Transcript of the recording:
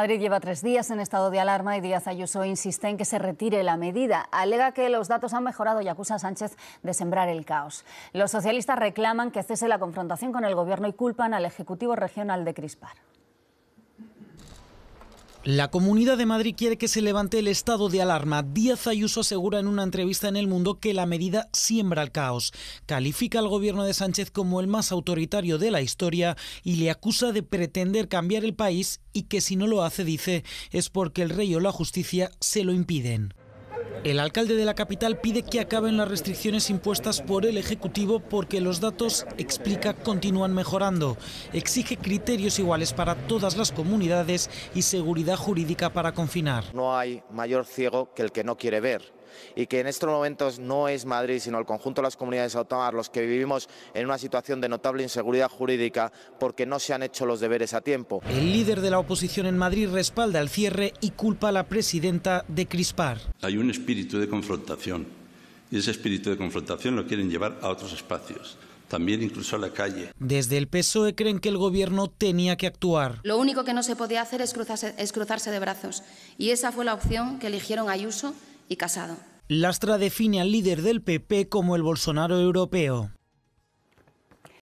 Madrid lleva tres días en estado de alarma y Díaz Ayuso insiste en que se retire la medida. Alega que los datos han mejorado y acusa a Sánchez de sembrar el caos. Los socialistas reclaman que cese la confrontación con el Gobierno y culpan al Ejecutivo Regional de Crispar. La Comunidad de Madrid quiere que se levante el estado de alarma. Díaz Ayuso asegura en una entrevista en El Mundo que la medida siembra el caos. Califica al gobierno de Sánchez como el más autoritario de la historia y le acusa de pretender cambiar el país y que si no lo hace, dice, es porque el rey o la justicia se lo impiden. El alcalde de la capital pide que acaben las restricciones impuestas por el Ejecutivo porque los datos, explica, continúan mejorando. Exige criterios iguales para todas las comunidades y seguridad jurídica para confinar. No hay mayor ciego que el que no quiere ver y que en estos momentos no es Madrid, sino el conjunto de las comunidades autónomas los que vivimos en una situación de notable inseguridad jurídica porque no se han hecho los deberes a tiempo. El líder de la oposición en Madrid respalda el cierre y culpa a la presidenta de Crispar. Hay un espíritu de confrontación y ese espíritu de confrontación lo quieren llevar a otros espacios también incluso a la calle. Desde el PSOE creen que el gobierno tenía que actuar. Lo único que no se podía hacer es cruzarse, cruzarse de brazos y esa fue la opción que eligieron Ayuso Casado. Lastra define al líder del PP como el Bolsonaro europeo.